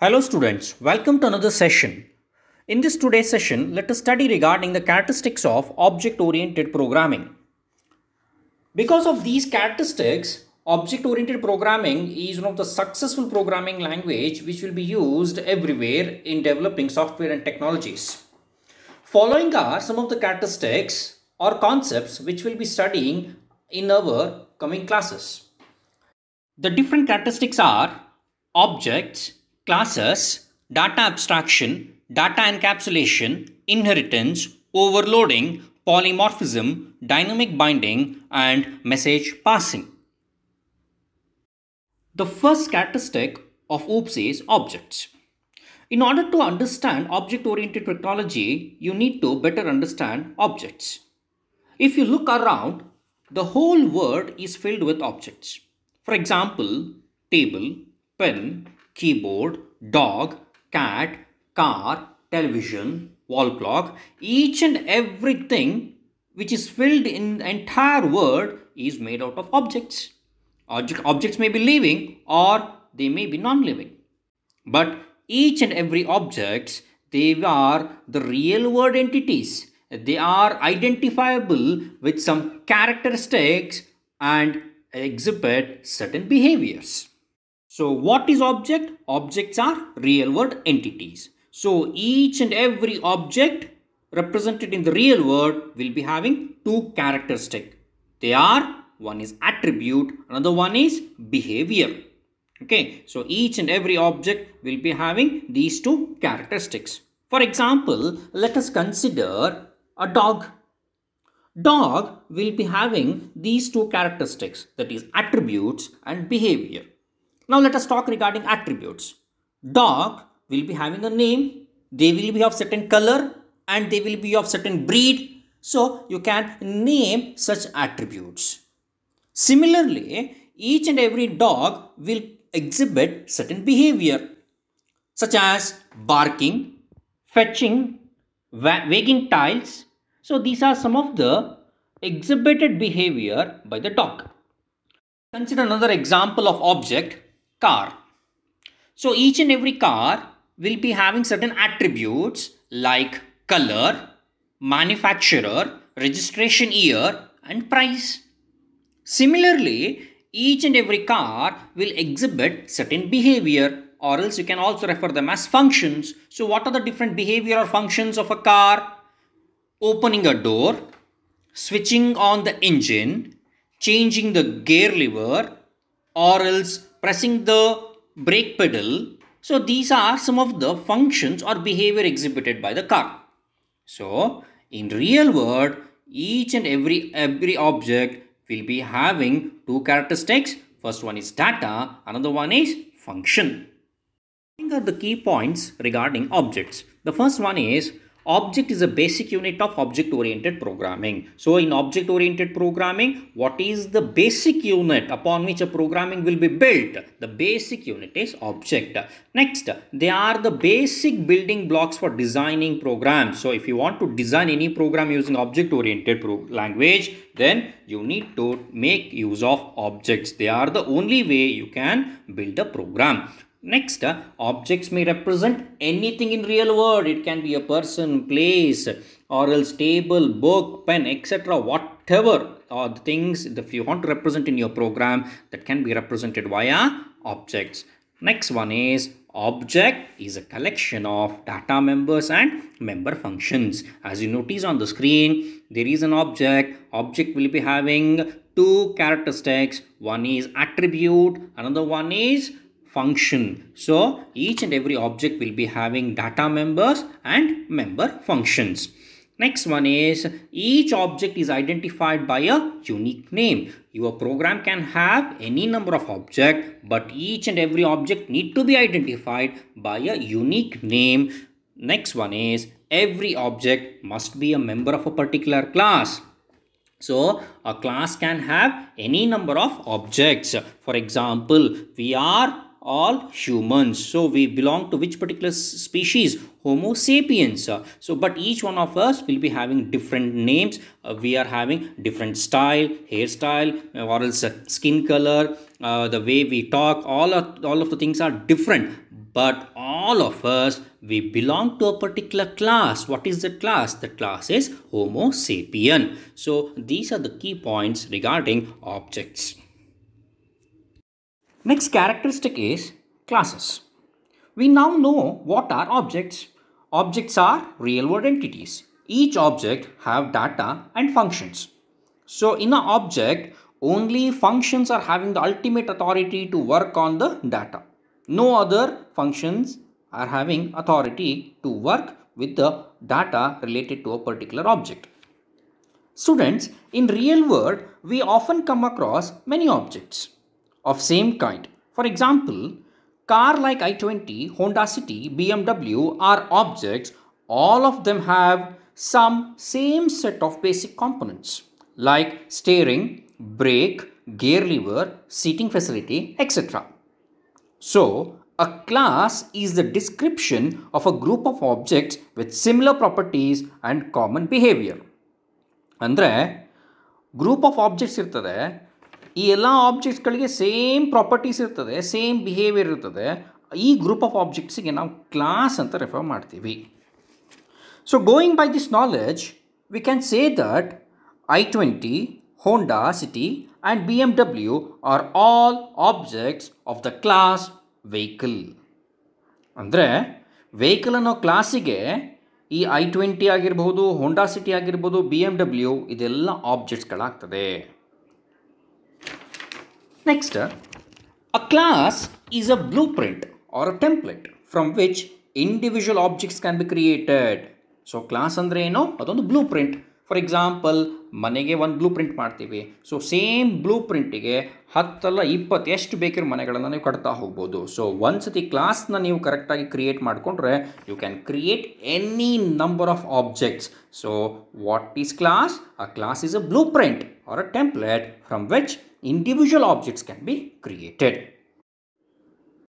Hello students, welcome to another session. In this today's session, let us study regarding the characteristics of object-oriented programming. Because of these characteristics, object-oriented programming is one of the successful programming language which will be used everywhere in developing software and technologies. Following are some of the characteristics or concepts which we'll be studying in our coming classes. The different characteristics are objects, classes, data abstraction, data encapsulation, inheritance, overloading, polymorphism, dynamic binding, and message passing. The first characteristic of OOPS is objects. In order to understand object-oriented technology, you need to better understand objects. If you look around, the whole world is filled with objects. For example, table, pen, keyboard, dog, cat, car, television, wall clock, each and everything which is filled in the entire world is made out of objects. Object, objects may be living or they may be non-living. But each and every object, they are the real world entities. They are identifiable with some characteristics and exhibit certain behaviors. So what is object? Objects are real world entities. So each and every object represented in the real world will be having two characteristics. They are one is attribute, another one is behavior. Okay, so each and every object will be having these two characteristics. For example, let us consider a dog. Dog will be having these two characteristics that is attributes and behavior. Now let us talk regarding attributes. Dog will be having a name, they will be of certain color and they will be of certain breed. So you can name such attributes. Similarly, each and every dog will exhibit certain behavior such as barking, fetching, wagging tails. So these are some of the exhibited behavior by the dog. Consider another example of object, car. So each and every car will be having certain attributes like color, manufacturer, registration year and price. Similarly, each and every car will exhibit certain behavior or else you can also refer them as functions. So what are the different behavior or functions of a car? Opening a door, switching on the engine, changing the gear lever or else pressing the brake pedal. So these are some of the functions or behavior exhibited by the car. So in real world, each and every, every object will be having two characteristics. First one is data, another one is function. These are the key points regarding objects. The first one is Object is a basic unit of object-oriented programming. So in object-oriented programming, what is the basic unit upon which a programming will be built? The basic unit is object. Next, they are the basic building blocks for designing programs. So if you want to design any program using object-oriented language, then you need to make use of objects. They are the only way you can build a program. Next, uh, objects may represent anything in real world. It can be a person, place, or else table, book, pen, etc. Whatever are the things if you want to represent in your program that can be represented via objects. Next one is object is a collection of data members and member functions. As you notice on the screen, there is an object. Object will be having two characteristics. One is attribute, another one is function. So each and every object will be having data members and member functions. Next one is each object is identified by a unique name. Your program can have any number of object but each and every object need to be identified by a unique name. Next one is every object must be a member of a particular class. So a class can have any number of objects. For example, we are all humans so we belong to which particular species homo sapiens so but each one of us will be having different names uh, we are having different style hairstyle or else skin color uh, the way we talk all of, all of the things are different but all of us we belong to a particular class what is the class the class is homo sapien so these are the key points regarding objects Next characteristic is classes. We now know what are objects. Objects are real world entities. Each object have data and functions. So in an object, only functions are having the ultimate authority to work on the data. No other functions are having authority to work with the data related to a particular object. Students, in real world, we often come across many objects of same kind. For example, car like i20, Honda City, BMW are objects, all of them have some same set of basic components like steering, brake, gear lever, seating facility, etc. So, a class is the description of a group of objects with similar properties and common behavior. ಅಂದರೆ group of objects ಇರ್ತದೆ ಈ ಎಲ್ಲ ಆಬ್ಜೆಕ್ಟ್ಸ್ಗಳಿಗೆ same properties ಇರ್ತದೆ same behaviour ಇರ್ತದೆ ಈ group of ಆಬ್ಜೆಕ್ಟ್ಸಿಗೆ ನಾವು class ಅಂತ ರೆಫರ್ ಮಾಡ್ತೀವಿ so going by this knowledge we can say that i twenty Honda City and B M W are all objects of the class vehicle ಅಂದರೆ vehicle ಅನ್ನೋ ಕ್ಲಾಸಿಗೆ ಈ i twenty ಆಗಿರ್ಬೋದು Honda City ಆಗಿರ್ಬೋದು B M W ಇದೆಲ್ಲ ಆಬ್ಜೆಕ್ಟ್ಸ್ಗಳಾಗ್ತದೆ Next, class is is blueprint or a template from which individual objects can be created so class ಅಂದರೆ ಏನೋ ಅದೊಂದು ಬ್ಲೂ ಪ್ರಿಂಟ್ ಫಾರ್ ಎಕ್ಸಾಂಪಲ್ ಮನೆಗೆ ಒಂದು ಬ್ಲೂ ಪ್ರಿಂಟ್ ಮಾಡ್ತೀವಿ ಸೊ ಸೇಮ್ ಬ್ಲೂ ಪ್ರಿಂಟಿಗೆ ಹತ್ತಲ್ಲ ಇಪ್ಪತ್ತು ಎಷ್ಟು ಬೇಕಿರೋ ಮನೆಗಳನ್ನು ನೀವು ಕಟ್ತಾ ಹೋಗ್ಬೋದು ಸೊ ಒಂದು ಸತಿ ಕ್ಲಾಸ್ನ ನೀವು ಕರೆಕ್ಟಾಗಿ ಕ್ರಿಯೇಟ್ ಮಾಡಿಕೊಂಡ್ರೆ you can create any number of objects so what is class a class is a blueprint or a template from which individual objects can be created.